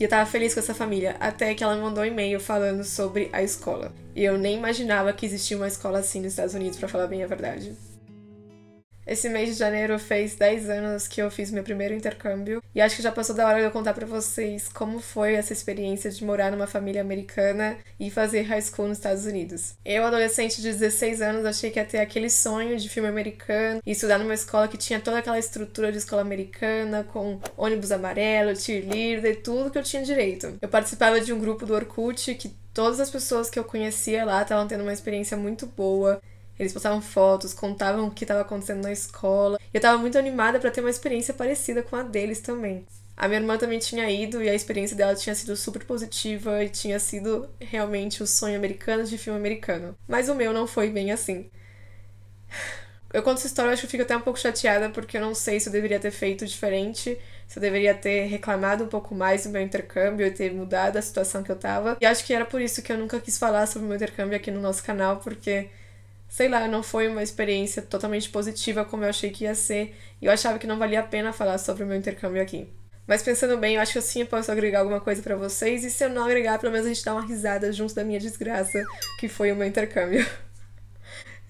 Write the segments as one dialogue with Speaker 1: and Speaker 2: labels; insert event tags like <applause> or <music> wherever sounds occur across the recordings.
Speaker 1: E eu tava feliz com essa família, até que ela me mandou um e-mail falando sobre a escola. E eu nem imaginava que existia uma escola assim nos Estados Unidos, para falar bem a verdade. Esse mês de janeiro fez 10 anos que eu fiz meu primeiro intercâmbio e acho que já passou da hora de eu contar para vocês como foi essa experiência de morar numa família americana e fazer high school nos Estados Unidos. Eu, adolescente de 16 anos, achei que ia ter aquele sonho de filme americano e estudar numa escola que tinha toda aquela estrutura de escola americana com ônibus amarelo, cheerleader e tudo que eu tinha direito. Eu participava de um grupo do Orkut que todas as pessoas que eu conhecia lá estavam tendo uma experiência muito boa eles postavam fotos, contavam o que estava acontecendo na escola. E eu estava muito animada para ter uma experiência parecida com a deles também. A minha irmã também tinha ido e a experiência dela tinha sido super positiva e tinha sido realmente o sonho americano de filme americano. Mas o meu não foi bem assim. Eu conto essa história, acho que eu fico até um pouco chateada porque eu não sei se eu deveria ter feito diferente, se eu deveria ter reclamado um pouco mais do meu intercâmbio e ter mudado a situação que eu tava. E acho que era por isso que eu nunca quis falar sobre o meu intercâmbio aqui no nosso canal, porque sei lá, não foi uma experiência totalmente positiva como eu achei que ia ser, e eu achava que não valia a pena falar sobre o meu intercâmbio aqui. Mas pensando bem, eu acho que eu posso agregar alguma coisa para vocês, e se eu não agregar, pelo menos a gente dá uma risada junto da minha desgraça, que foi o meu intercâmbio. <laughs>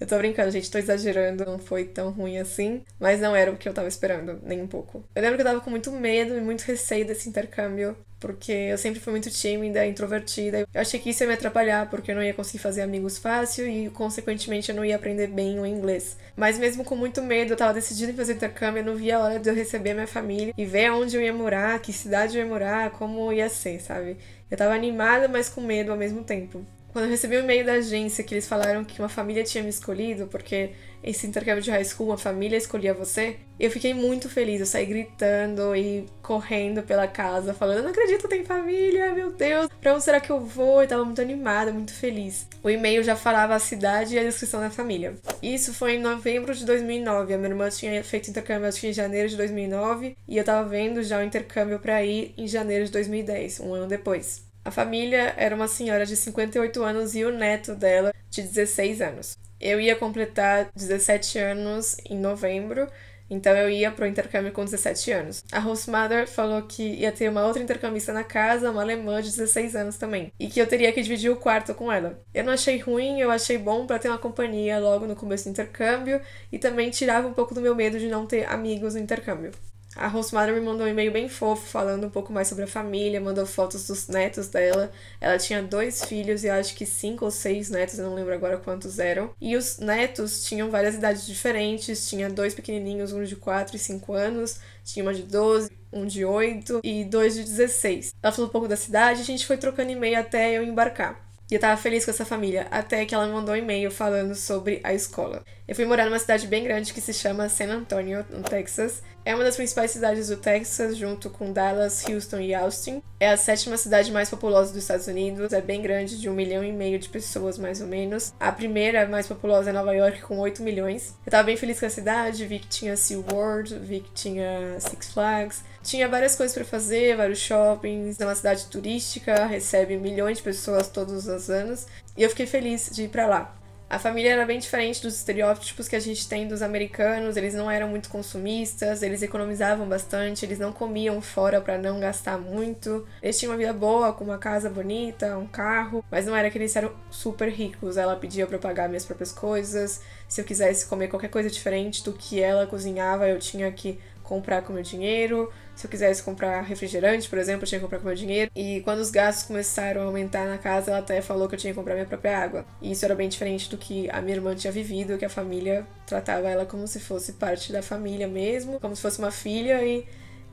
Speaker 1: Eu tô brincando, gente, tô exagerando, não foi tão ruim assim, mas não era o que eu tava esperando, nem um pouco. Eu lembro que eu tava com muito medo e muito receio desse intercâmbio, porque eu sempre fui muito tímida, introvertida. Eu achei que isso ia me atrapalhar, porque eu não ia conseguir fazer amigos fácil e, consequentemente, eu não ia aprender bem o inglês. Mas mesmo com muito medo, eu tava decidida em fazer intercâmbio, eu não via a hora de eu receber minha família e ver onde eu ia morar, que cidade eu ia morar, como ia ser, sabe? Eu tava animada, mas com medo ao mesmo tempo. Quando eu recebi um e-mail da agência que eles falaram que uma família tinha me escolhido, porque esse intercâmbio de high school, uma família escolhia você, eu fiquei muito feliz. Eu saí gritando e correndo pela casa, falando: eu não acredito, tem família, meu Deus, pra onde será que eu vou? E tava muito animada, muito feliz. O e-mail já falava a cidade e a descrição da família. Isso foi em novembro de 2009. A minha irmã tinha feito intercâmbio, acho que em janeiro de 2009, e eu tava vendo já o intercâmbio pra ir em janeiro de 2010, um ano depois. A família era uma senhora de 58 anos e o neto dela de 16 anos. Eu ia completar 17 anos em novembro, então eu ia pro intercâmbio com 17 anos. A host mother falou que ia ter uma outra intercambista na casa, uma alemã de 16 anos também, e que eu teria que dividir o quarto com ela. Eu não achei ruim, eu achei bom para ter uma companhia logo no começo do intercâmbio e também tirava um pouco do meu medo de não ter amigos no intercâmbio. A Rosmara me mandou um e-mail bem fofo falando um pouco mais sobre a família, mandou fotos dos netos dela. Ela tinha dois filhos e acho que cinco ou seis netos, eu não lembro agora quantos eram. E os netos tinham várias idades diferentes, tinha dois pequenininhos, um de 4 e 5 anos, tinha uma de 12, um de 8 e dois de 16. Ela falou um pouco da cidade, a gente foi trocando e-mail até eu embarcar. E eu tava feliz com essa família, até que ela me mandou um e-mail falando sobre a escola. Eu fui morar numa cidade bem grande que se chama San Antonio, no Texas, é uma das principais cidades do Texas, junto com Dallas, Houston e Austin. É a sétima cidade mais populosa dos Estados Unidos, é bem grande, de um milhão e meio de pessoas, mais ou menos. A primeira mais populosa é Nova York, com 8 milhões. Eu tava bem feliz com a cidade, vi que tinha SeaWorld, vi que tinha Six Flags. Tinha várias coisas para fazer, vários shoppings. É uma cidade turística, recebe milhões de pessoas todos os anos. E eu fiquei feliz de ir para lá. A família era bem diferente dos estereótipos que a gente tem dos americanos, eles não eram muito consumistas, eles economizavam bastante, eles não comiam fora para não gastar muito. Eles tinham uma vida boa, com uma casa bonita, um carro, mas não era que eles eram super ricos. Ela pedia para pagar minhas próprias coisas, se eu quisesse comer qualquer coisa diferente do que ela cozinhava, eu tinha que comprar com meu dinheiro. Se eu quisesse comprar refrigerante, por exemplo, eu tinha que comprar com meu dinheiro. E quando os gastos começaram a aumentar na casa, ela até falou que eu tinha que comprar minha própria água. E isso era bem diferente do que a minha irmã tinha vivido, que a família tratava ela como se fosse parte da família mesmo, como se fosse uma filha e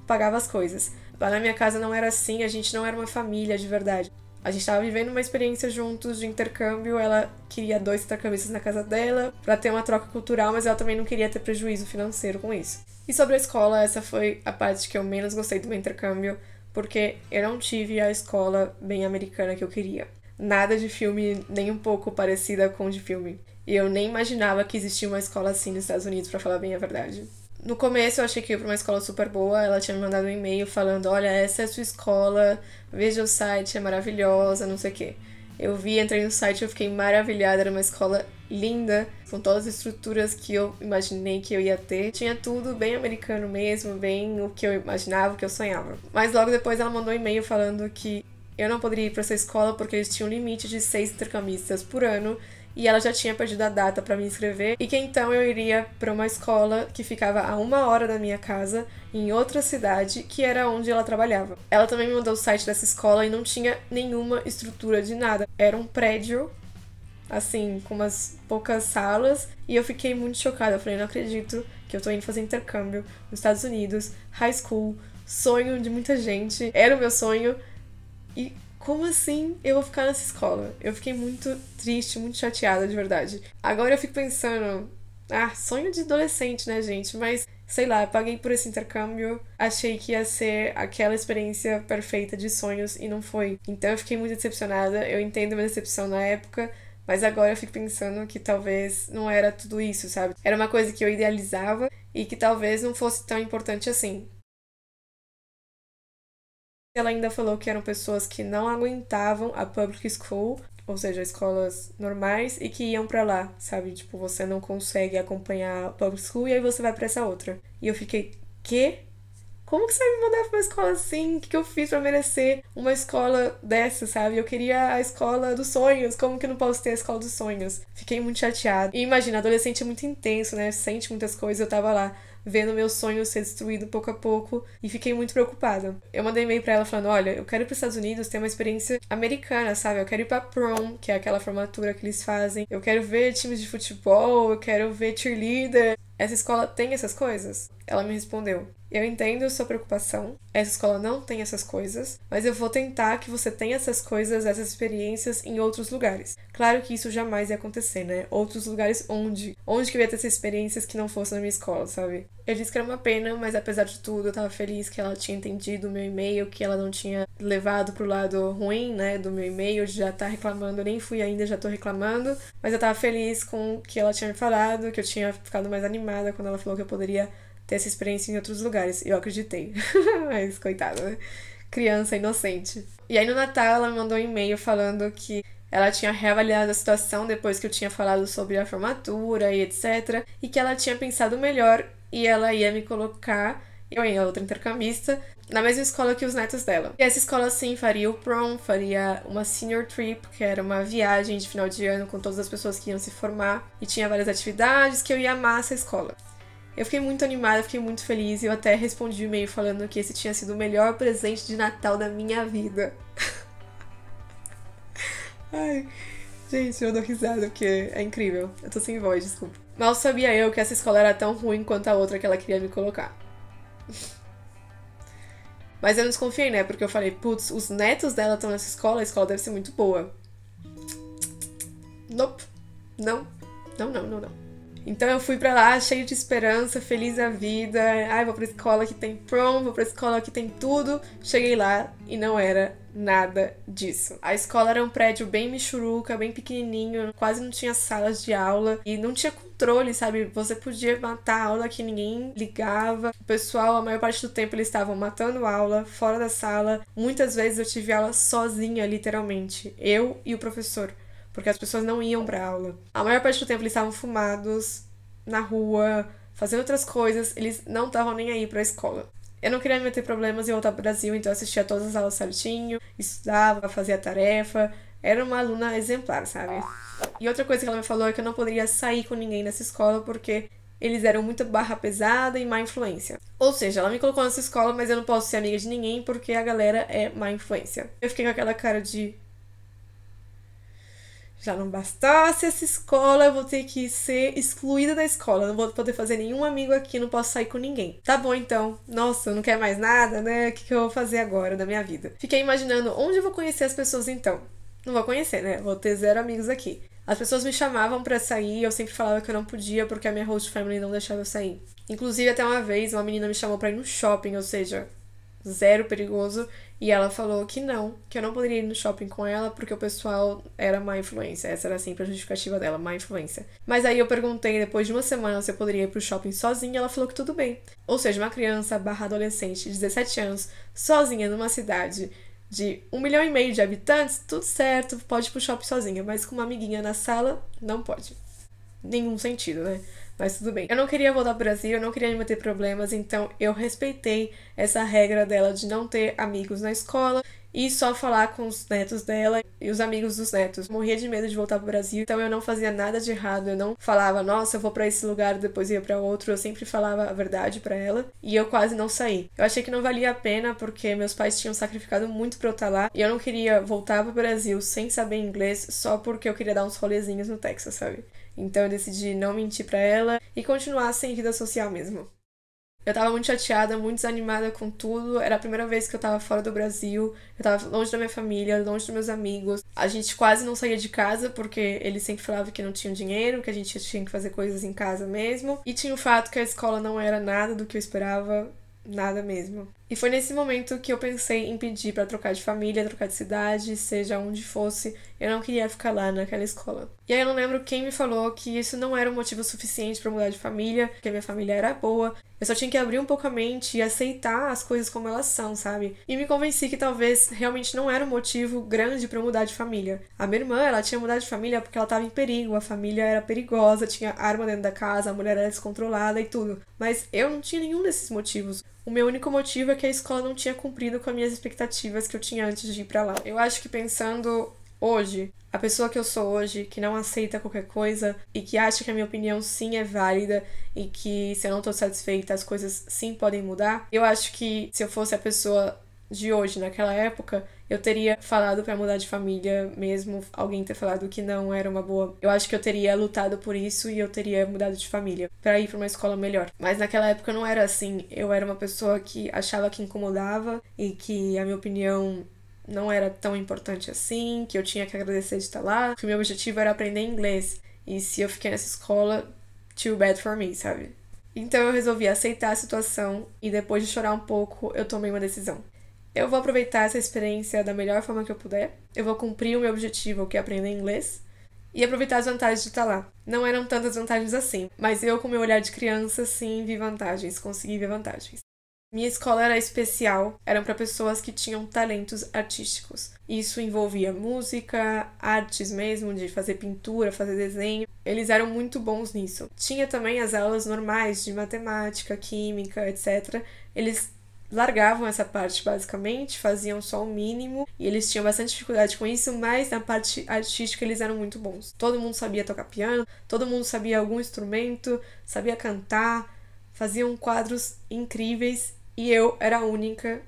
Speaker 1: pagava as coisas. Lá na minha casa não era assim, a gente não era uma família de verdade. A gente estava vivendo uma experiência juntos de intercâmbio. Ela queria dois intercambistas na casa dela para ter uma troca cultural, mas ela também não queria ter prejuízo financeiro com isso. E sobre a escola, essa foi a parte que eu menos gostei do meu intercâmbio, porque eu não tive a escola bem americana que eu queria. Nada de filme, nem um pouco parecida com de filme. E eu nem imaginava que existia uma escola assim nos Estados Unidos, para falar bem a verdade. No começo eu achei que ia pra uma escola super boa, ela tinha me mandado um e-mail falando, olha, essa é a sua escola, veja o site, é maravilhosa, não sei o quê. Eu vi, entrei no site, eu fiquei maravilhada, era uma escola linda, com todas as estruturas que eu imaginei que eu ia ter. Tinha tudo bem americano mesmo, bem o que eu imaginava, o que eu sonhava. Mas logo depois ela mandou um e-mail falando que eu não poderia ir para essa escola porque eles tinham um limite de seis intercambistas por ano e ela já tinha perdido a data para me inscrever e que então eu iria para uma escola que ficava a uma hora da minha casa em outra cidade que era onde ela trabalhava. Ela também me mandou o site dessa escola e não tinha nenhuma estrutura de nada. Era um prédio assim, com umas poucas salas, e eu fiquei muito chocada. Eu falei, não acredito que eu tô indo fazer intercâmbio nos Estados Unidos, high school, sonho de muita gente, era o meu sonho, e como assim eu vou ficar nessa escola? Eu fiquei muito triste, muito chateada, de verdade. Agora eu fico pensando, ah, sonho de adolescente, né, gente? Mas sei lá, paguei por esse intercâmbio, achei que ia ser aquela experiência perfeita de sonhos e não foi. Então eu fiquei muito decepcionada, eu entendo minha decepção na época, mas agora eu fico pensando que talvez não era tudo isso, sabe? Era uma coisa que eu idealizava e que talvez não fosse tão importante assim. Ela ainda falou que eram pessoas que não aguentavam a public school, ou seja, escolas normais, e que iam para lá, sabe? Tipo, você não consegue acompanhar a public school e aí você vai para essa outra. E eu fiquei, quê? Como que você vai me mandar pra uma escola assim? O que, eu fiz para merecer uma escola dessa, sabe? Eu queria a escola dos sonhos. Como que eu não posso ter a escola dos sonhos? Fiquei muito chateada. E imagina, adolescente é muito intenso, né? Sente muitas coisas. Eu tava lá vendo meu sonho ser destruído pouco a pouco e fiquei muito preocupada. Eu mandei e-mail para ela falando: "Olha, eu quero ir para os Estados Unidos ter uma experiência americana, sabe? Eu quero ir para prom, que é aquela formatura que eles fazem. Eu quero ver times de futebol, eu quero ver cheerleader. Essa escola tem essas coisas?" Ela me respondeu: eu entendo sua preocupação. Essa escola não tem essas coisas, mas eu vou tentar que você tenha essas coisas, essas experiências em outros lugares. Claro que isso jamais ia acontecer, né? Outros lugares onde? Onde que eu ia ter essas experiências que não fossem na minha escola, sabe? Eu disse que era uma pena, mas apesar de tudo, eu tava feliz que ela tinha entendido o meu e-mail, que ela não tinha levado pro lado ruim, né, do meu e-mail, de já tá reclamando, eu nem fui ainda, já tô reclamando, mas eu tava feliz com o que ela tinha me falado, que eu tinha ficado mais animada quando ela falou que eu poderia ter essa experiência em outros lugares. Eu acreditei. <laughs> Mas, coitada, né? Criança inocente. E aí no Natal ela me mandou um e-mail falando que ela tinha reavaliado a situação depois que eu tinha falado sobre a formatura e etc. E que ela tinha pensado melhor e ela ia me colocar, eu e a outra intercambista, na mesma escola que os netos dela. E essa escola, sim, faria o prom, faria uma senior trip, que era uma viagem de final de ano com todas as pessoas que iam se formar. E tinha várias atividades que eu ia amar essa escola. Eu fiquei muito animada, fiquei muito feliz e eu até respondi o e-mail falando que esse tinha sido o melhor presente de Natal da minha vida. <laughs> Ai, gente, eu dou risada porque é incrível. Eu tô sem voz, desculpa. Mal sabia eu que essa escola era tão ruim quanto a outra que ela queria me colocar. <laughs> Mas eu não desconfiei, né? Porque eu falei, putz, os netos dela estão nessa escola, a escola deve ser muito boa. Nope. Não. Não, não, não, não. Então eu fui para lá cheio de esperança, feliz da vida. Ai, vou pra escola que tem prom, vou pra escola que tem tudo. Cheguei lá e não era nada disso. A escola era um prédio bem michuruca, bem pequenininho, quase não tinha salas de aula e não tinha controle, sabe? Você podia matar a aula que ninguém ligava. O pessoal, a maior parte do tempo, eles estavam matando aula fora da sala. Muitas vezes eu tive aula sozinha, literalmente, eu e o professor porque as pessoas não iam para aula. A maior parte do tempo eles estavam fumados na rua, fazendo outras coisas, eles não estavam nem aí para a escola. Eu não queria me meter problemas e voltar pro Brasil, então eu assistia todas as aulas certinho, estudava, fazia tarefa, era uma aluna exemplar, sabe? E outra coisa que ela me falou é que eu não poderia sair com ninguém nessa escola porque eles eram muita barra pesada e má influência. Ou seja, ela me colocou nessa escola, mas eu não posso ser amiga de ninguém porque a galera é má influência. Eu fiquei com aquela cara de já não bastasse essa escola, eu vou ter que ser excluída da escola. Não vou poder fazer nenhum amigo aqui, não posso sair com ninguém. Tá bom então. Nossa, não quer mais nada, né? O que, que eu vou fazer agora da minha vida? Fiquei imaginando onde eu vou conhecer as pessoas então. Não vou conhecer, né? Vou ter zero amigos aqui. As pessoas me chamavam para sair, eu sempre falava que eu não podia porque a minha host family não deixava eu sair. Inclusive, até uma vez, uma menina me chamou para ir no shopping, ou seja, zero perigoso. E ela falou que não, que eu não poderia ir no shopping com ela porque o pessoal era má influência. Essa era sempre a justificativa dela, má influência. Mas aí eu perguntei depois de uma semana se eu poderia ir pro shopping sozinha, e ela falou que tudo bem. Ou seja, uma criança barra adolescente de 17 anos, sozinha numa cidade de um milhão e meio de habitantes, tudo certo, pode ir pro shopping sozinha, mas com uma amiguinha na sala, não pode. Nenhum sentido, né? mas tudo bem. Eu não queria voltar pro Brasil, eu não queria me ter problemas, então eu respeitei essa regra dela de não ter amigos na escola e só falar com os netos dela e os amigos dos netos. Morria de medo de voltar pro Brasil, então eu não fazia nada de errado, eu não falava, nossa, eu vou para esse lugar, depois ia para outro, eu sempre falava a verdade para ela e eu quase não saí. Eu achei que não valia a pena porque meus pais tinham sacrificado muito para eu estar tá lá e eu não queria voltar pro Brasil sem saber inglês só porque eu queria dar uns rolezinhos no Texas, sabe? Então eu decidi não mentir para ela e continuar sem vida social mesmo. Eu tava muito chateada, muito desanimada com tudo. Era a primeira vez que eu tava fora do Brasil. Eu tava longe da minha família, longe dos meus amigos. A gente quase não saía de casa porque eles sempre falavam que não tinham dinheiro, que a gente tinha que fazer coisas em casa mesmo. E tinha o fato que a escola não era nada do que eu esperava, nada mesmo. E foi nesse momento que eu pensei em pedir para trocar de família, trocar de cidade, seja onde fosse, eu não queria ficar lá naquela escola. E aí eu não lembro quem me falou que isso não era um motivo suficiente para mudar de família, que a minha família era boa. Eu só tinha que abrir um pouco a mente e aceitar as coisas como elas são, sabe? E me convenci que talvez realmente não era um motivo grande para mudar de família. A minha irmã, ela tinha mudado de família porque ela estava em perigo, a família era perigosa, tinha arma dentro da casa, a mulher era descontrolada e tudo. Mas eu não tinha nenhum desses motivos. O meu único motivo é que a escola não tinha cumprido com as minhas expectativas que eu tinha antes de ir para lá. Eu acho que pensando hoje, a pessoa que eu sou hoje, que não aceita qualquer coisa e que acha que a minha opinião sim é válida e que se eu não tô satisfeita as coisas sim podem mudar, eu acho que se eu fosse a pessoa de hoje, naquela época, eu teria falado para mudar de família, mesmo alguém ter falado que não era uma boa. Eu acho que eu teria lutado por isso e eu teria mudado de família para ir para uma escola melhor. Mas naquela época não era assim. Eu era uma pessoa que achava que incomodava e que a minha opinião não era tão importante assim, que eu tinha que agradecer de estar lá, que o meu objetivo era aprender inglês. E se eu fiquei nessa escola, too bad for me, sabe? Então eu resolvi aceitar a situação e depois de chorar um pouco, eu tomei uma decisão. Eu vou aproveitar essa experiência da melhor forma que eu puder. Eu vou cumprir o meu objetivo, que é aprender inglês. E aproveitar as vantagens de estar lá. Não eram tantas vantagens assim, mas eu, com meu olhar de criança, sim, vi vantagens, consegui ver vantagens. Minha escola era especial, eram para pessoas que tinham talentos artísticos. Isso envolvia música, artes mesmo, de fazer pintura, fazer desenho. Eles eram muito bons nisso. Tinha também as aulas normais de matemática, química, etc. Eles largavam essa parte basicamente, faziam só o mínimo e eles tinham bastante dificuldade com isso, mas na parte artística eles eram muito bons. Todo mundo sabia tocar piano, todo mundo sabia algum instrumento, sabia cantar, faziam quadros incríveis e eu era a única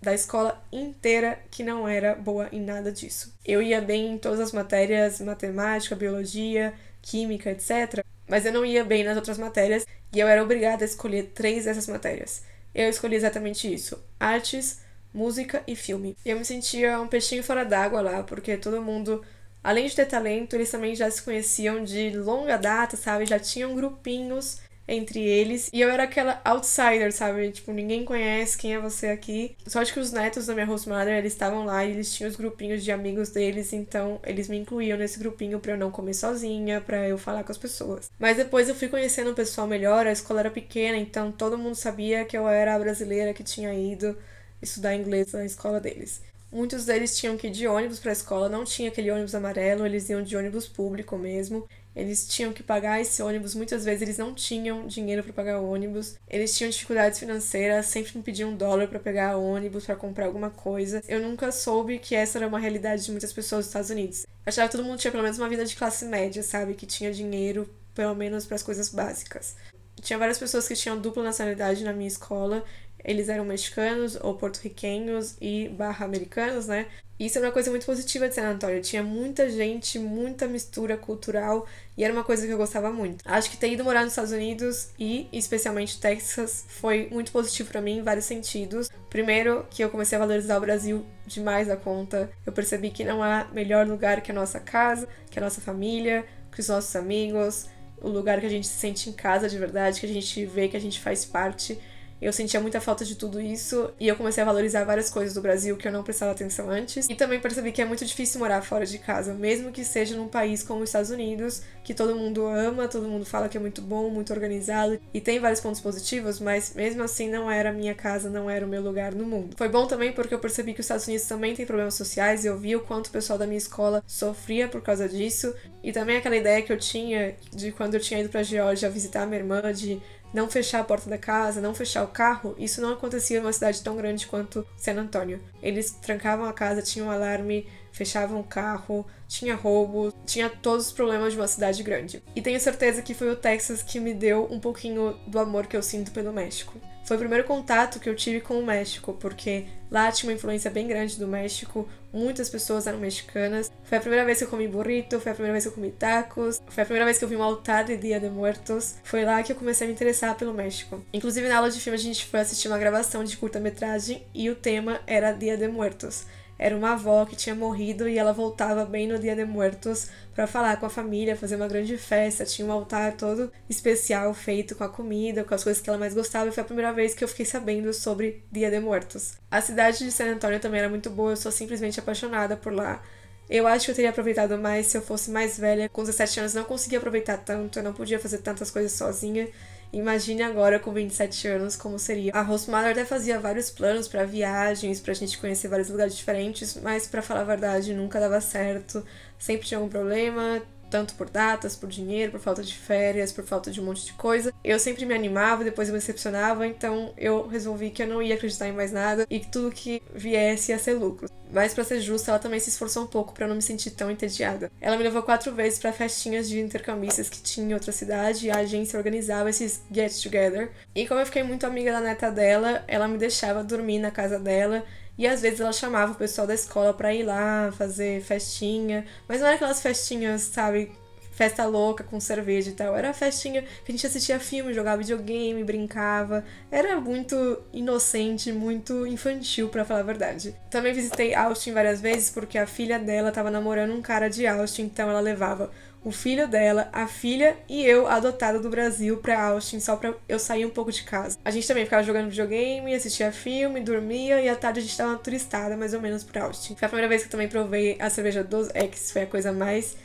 Speaker 1: da escola inteira que não era boa em nada disso. Eu ia bem em todas as matérias, matemática, biologia, química, etc, mas eu não ia bem nas outras matérias e eu era obrigada a escolher três dessas matérias eu escolhi exatamente isso: artes, música e filme. E eu me sentia um peixinho fora d'água lá, porque todo mundo, além de ter talento, eles também já se conheciam de longa data, sabe? Já tinham grupinhos entre eles. E eu era aquela outsider, sabe? Tipo, ninguém conhece quem é você aqui. Só acho que os netos da minha mother eles estavam lá e eles tinham os grupinhos de amigos deles, então eles me incluíam nesse grupinho para eu não comer sozinha, para eu falar com as pessoas. Mas depois eu fui conhecendo o pessoal melhor, a escola era pequena, então todo mundo sabia que eu era a brasileira que tinha ido estudar inglês na escola deles. Muitos deles tinham que ir de ônibus para a escola, não tinha aquele ônibus amarelo, eles iam de ônibus público mesmo. Eles tinham que pagar esse ônibus, muitas vezes eles não tinham dinheiro para pagar o ônibus. Eles tinham dificuldades financeiras, sempre me pediam um dólar para pegar ônibus, para comprar alguma coisa. Eu nunca soube que essa era uma realidade de muitas pessoas dos Estados Unidos. Eu achava que todo mundo tinha pelo menos uma vida de classe média, sabe, que tinha dinheiro pelo menos para as coisas básicas. Tinha várias pessoas que tinham dupla nacionalidade na minha escola, eles eram mexicanos ou porto-riquenhos e barra americanos, né? Isso é uma coisa muito positiva de San Antônio. Tinha muita gente, muita mistura cultural e era uma coisa que eu gostava muito. Acho que ter ido morar nos Estados Unidos e especialmente Texas foi muito positivo para mim em vários sentidos. Primeiro, que eu comecei a valorizar o Brasil demais da conta. Eu percebi que não há melhor lugar que a nossa casa, que a nossa família, que os nossos amigos, o lugar que a gente se sente em casa de verdade, que a gente vê que a gente faz parte. Eu sentia muita falta de tudo isso e eu comecei a valorizar várias coisas do Brasil que eu não prestava atenção antes. E também percebi que é muito difícil morar fora de casa, mesmo que seja num país como os Estados Unidos, que todo mundo ama, todo mundo fala que é muito bom, muito organizado e tem vários pontos positivos, mas mesmo assim não era a minha casa, não era o meu lugar no mundo. Foi bom também porque eu percebi que os Estados Unidos também tem problemas sociais e eu vi o quanto o pessoal da minha escola sofria por causa disso e também aquela ideia que eu tinha de quando eu tinha ido para Geórgia visitar a minha irmã de não fechar a porta da casa, não fechar o carro, isso não acontecia em uma cidade tão grande quanto San Antonio. Eles trancavam a casa, tinham um alarme, fechavam o carro, tinha roubo, tinha todos os problemas de uma cidade grande. E tenho certeza que foi o Texas que me deu um pouquinho do amor que eu sinto pelo México. Foi o primeiro contato que eu tive com o México, porque lá tinha uma influência bem grande do México, muitas pessoas eram mexicanas. Foi a primeira vez que eu comi burrito, foi a primeira vez que eu comi tacos, foi a primeira vez que eu vi um altar de Dia de Muertos. Foi lá que eu comecei a me interessar pelo México. Inclusive, na aula de filme, a gente foi assistir uma gravação de curta-metragem e o tema era Dia de Muertos. Era uma avó que tinha morrido e ela voltava bem no Dia de Muertos para falar com a família, fazer uma grande festa. Tinha um altar todo especial feito com a comida, com as coisas que ela mais gostava. E foi a primeira vez que eu fiquei sabendo sobre Dia de Muertos. A cidade de San Antonio também era muito boa, eu sou simplesmente apaixonada por lá. Eu acho que eu teria aproveitado mais se eu fosse mais velha. Com 17 anos não conseguia aproveitar tanto, eu não podia fazer tantas coisas sozinha. Imagine agora com 27 anos como seria. A Rosemary até fazia vários planos para viagens, pra gente conhecer vários lugares diferentes, mas para falar a verdade, nunca dava certo. Sempre tinha algum problema, tanto por datas, por dinheiro, por falta de férias, por falta de um monte de coisa. Eu sempre me animava, depois eu me decepcionava, então eu resolvi que eu não ia acreditar em mais nada e que tudo que viesse ia ser lucro. Mas para ser justa, ela também se esforçou um pouco para não me sentir tão entediada. Ela me levou quatro vezes para festinhas de intercambistas que tinha em outra cidade e a agência organizava esses get together. E como eu fiquei muito amiga da neta dela, ela me deixava dormir na casa dela e às vezes ela chamava o pessoal da escola pra ir lá fazer festinha. Mas não era aquelas festinhas, sabe? Festa louca com cerveja e tal. Era festinha que a gente assistia filme, jogava videogame, brincava. Era muito inocente, muito infantil, para falar a verdade. Também visitei Austin várias vezes porque a filha dela tava namorando um cara de Austin, então ela levava o filho dela, a filha e eu, adotada do Brasil pra Austin, só pra eu sair um pouco de casa. A gente também ficava jogando videogame, assistia filme, dormia e à tarde a gente tava turistada mais ou menos por Austin. Foi a primeira vez que eu também provei a cerveja dos X, foi a coisa mais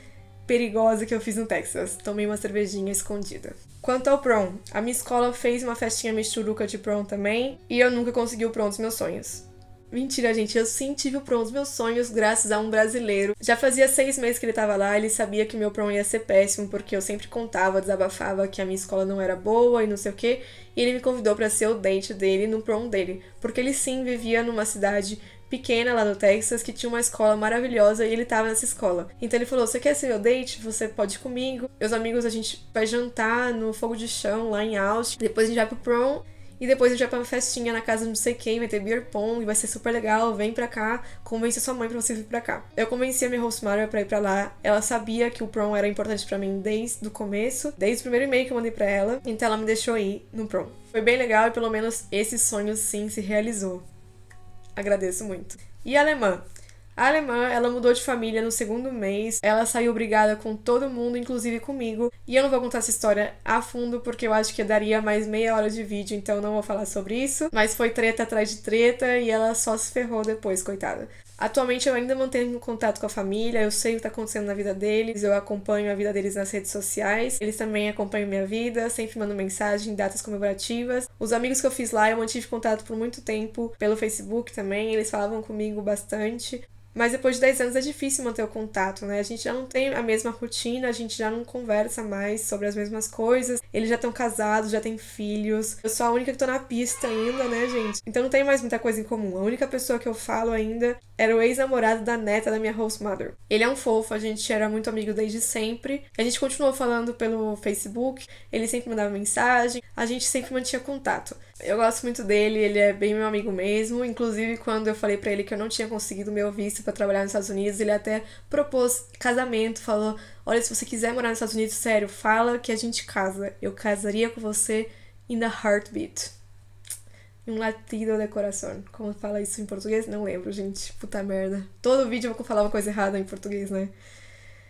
Speaker 1: perigosa que eu fiz no Texas. Tomei uma cervejinha escondida. Quanto ao prom, a minha escola fez uma festinha misturuca de prom também e eu nunca consegui o prom dos meus sonhos. Mentira, gente, eu sim tive o prom dos meus sonhos graças a um brasileiro. Já fazia seis meses que ele tava lá, ele sabia que meu prom ia ser péssimo, porque eu sempre contava, desabafava que a minha escola não era boa e não sei o quê. E ele me convidou para ser o dente dele no prom dele, porque ele sim vivia numa cidade pequena lá no Texas que tinha uma escola maravilhosa e ele tava nessa escola. Então ele falou: Você quer ser meu date? Você pode ir comigo. Meus amigos, a gente vai jantar no fogo de chão lá em Austin. Depois a gente vai pro prom. E depois a gente vai pra uma festinha na casa de não sei quem, vai ter beer pong, vai ser super legal, vem pra cá, convence sua mãe pra você vir pra cá. Eu convenci a minha host mother pra ir pra lá, ela sabia que o prom era importante pra mim desde o começo, desde o primeiro e-mail que eu mandei pra ela, então ela me deixou ir no prom. Foi bem legal e pelo menos esse sonho sim se realizou. Agradeço muito. E alemã? A alemã, ela mudou de família no segundo mês, ela saiu brigada com todo mundo, inclusive comigo, e eu não vou contar essa história a fundo porque eu acho que eu daria mais meia hora de vídeo, então não vou falar sobre isso, mas foi treta atrás de treta e ela só se ferrou depois, coitada. Atualmente eu ainda mantenho contato com a família, eu sei o que está acontecendo na vida deles, eu acompanho a vida deles nas redes sociais, eles também acompanham minha vida, sempre mandando mensagem, datas comemorativas. Os amigos que eu fiz lá eu mantive contato por muito tempo, pelo Facebook também, eles falavam comigo bastante. Mas depois de 10 anos é difícil manter o contato, né? A gente já não tem a mesma rotina, a gente já não conversa mais sobre as mesmas coisas. Eles já estão casados, já têm filhos. Eu sou a única que tô na pista ainda, né, gente? Então não tem mais muita coisa em comum. A única pessoa que eu falo ainda era o ex-namorado da neta da minha host mother. Ele é um fofo, a gente era muito amigo desde sempre. A gente continuou falando pelo Facebook, ele sempre mandava mensagem, a gente sempre mantinha contato. Eu gosto muito dele, ele é bem meu amigo mesmo. Inclusive, quando eu falei para ele que eu não tinha conseguido meu visto para trabalhar nos Estados Unidos, ele até propôs casamento, falou: "Olha, se você quiser morar nos Estados Unidos, sério, fala que a gente casa. Eu casaria com você in a heartbeat." Um latido de coração. Como fala isso em português? Não lembro, gente. Puta merda. Todo vídeo eu vou falar uma coisa errada em português, né?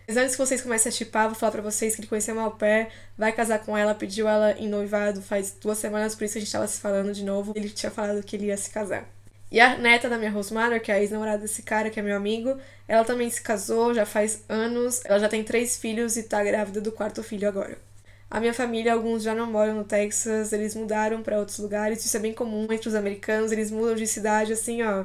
Speaker 1: Mas antes que vocês comecem a chipar, vou falar pra vocês que ele conheceu uma au pair, vai casar com ela, pediu ela em noivado faz duas semanas, por isso a gente tava se falando de novo. Ele tinha falado que ele ia se casar. E a neta da minha Rosemary, que é a ex-namorada desse cara, que é meu amigo, ela também se casou já faz anos, ela já tem três filhos e tá grávida do quarto filho agora. A minha família, alguns já não moram no Texas, eles mudaram para outros lugares, isso é bem comum entre os americanos, eles mudam de cidade assim, ó,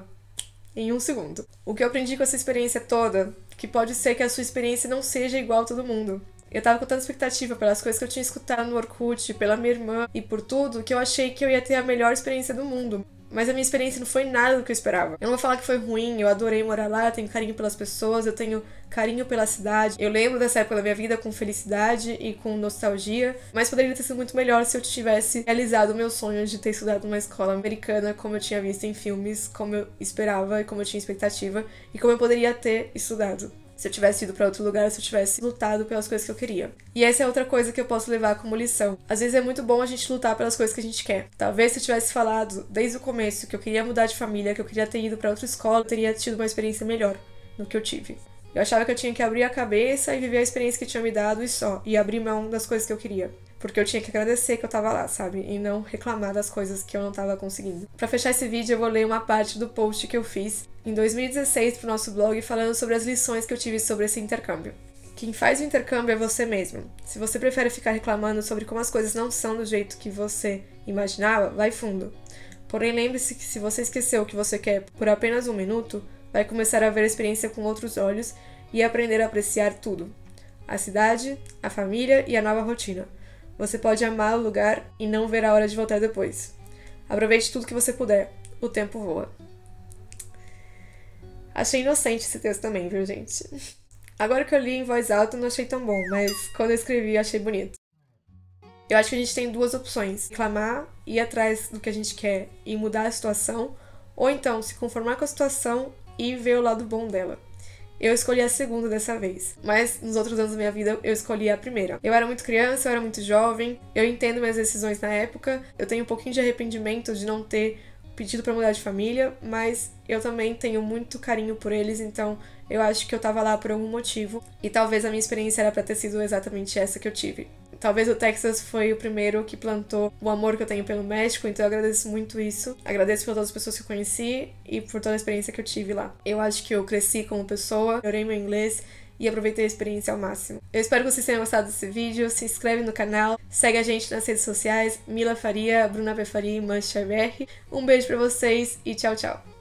Speaker 1: em um segundo. O que eu aprendi com essa experiência toda que pode ser que a sua experiência não seja igual a todo mundo. Eu tava com tanta expectativa pelas coisas que eu tinha escutado no Orkut, pela minha irmã e por tudo, que eu achei que eu ia ter a melhor experiência do mundo. Mas a minha experiência não foi nada do que eu esperava. Eu não vou falar que foi ruim, eu adorei morar lá, eu tenho carinho pelas pessoas, eu tenho carinho pela cidade. Eu lembro dessa época da minha vida com felicidade e com nostalgia, mas poderia ter sido muito melhor se eu tivesse realizado o meu sonho de ter estudado numa escola americana, como eu tinha visto em filmes, como eu esperava e como eu tinha expectativa, e como eu poderia ter estudado se eu tivesse ido para outro lugar, se eu tivesse lutado pelas coisas que eu queria. E essa é outra coisa que eu posso levar como lição. Às vezes é muito bom a gente lutar pelas coisas que a gente quer. Talvez se eu tivesse falado desde o começo que eu queria mudar de família, que eu queria ter ido para outra escola, eu teria tido uma experiência melhor do que eu tive. Eu achava que eu tinha que abrir a cabeça e viver a experiência que tinha me dado e só, e abrir mão das coisas que eu queria. Porque eu tinha que agradecer que eu tava lá, sabe? E não reclamar das coisas que eu não tava conseguindo. Para fechar esse vídeo, eu vou ler uma parte do post que eu fiz em 2016 para o nosso blog falando sobre as lições que eu tive sobre esse intercâmbio. Quem faz o intercâmbio é você mesmo. Se você prefere ficar reclamando sobre como as coisas não são do jeito que você imaginava, vai fundo. Porém, lembre-se que se você esqueceu o que você quer por apenas um minuto, vai começar a ver a experiência com outros olhos e aprender a apreciar tudo: a cidade, a família e a nova rotina. Você pode amar o lugar e não ver a hora de voltar depois. Aproveite tudo que você puder. O tempo voa. Achei inocente esse texto também, viu, gente? Agora que eu li em voz alta, não achei tão bom, mas quando eu escrevi, achei bonito. Eu acho que a gente tem duas opções: reclamar, ir atrás do que a gente quer e mudar a situação, ou então se conformar com a situação e ver o lado bom dela. Eu escolhi a segunda dessa vez, mas nos outros anos da minha vida eu escolhi a primeira. Eu era muito criança, eu era muito jovem, eu entendo minhas decisões na época, eu tenho um pouquinho de arrependimento de não ter pedido para mudar de família, mas eu também tenho muito carinho por eles, então eu acho que eu tava lá por algum motivo e talvez a minha experiência era para ter sido exatamente essa que eu tive. Talvez o Texas foi o primeiro que plantou o amor que eu tenho pelo México, então eu agradeço muito isso. Agradeço por todas as pessoas que eu conheci e por toda a experiência que eu tive lá. Eu acho que eu cresci como pessoa, melhorei meu inglês e aproveitei a experiência ao máximo. Eu espero que vocês tenham gostado desse vídeo, se inscreve no canal, segue a gente nas redes sociais, Mila Faria, Bruna Faria e Mancha R. Um beijo pra vocês e tchau, tchau!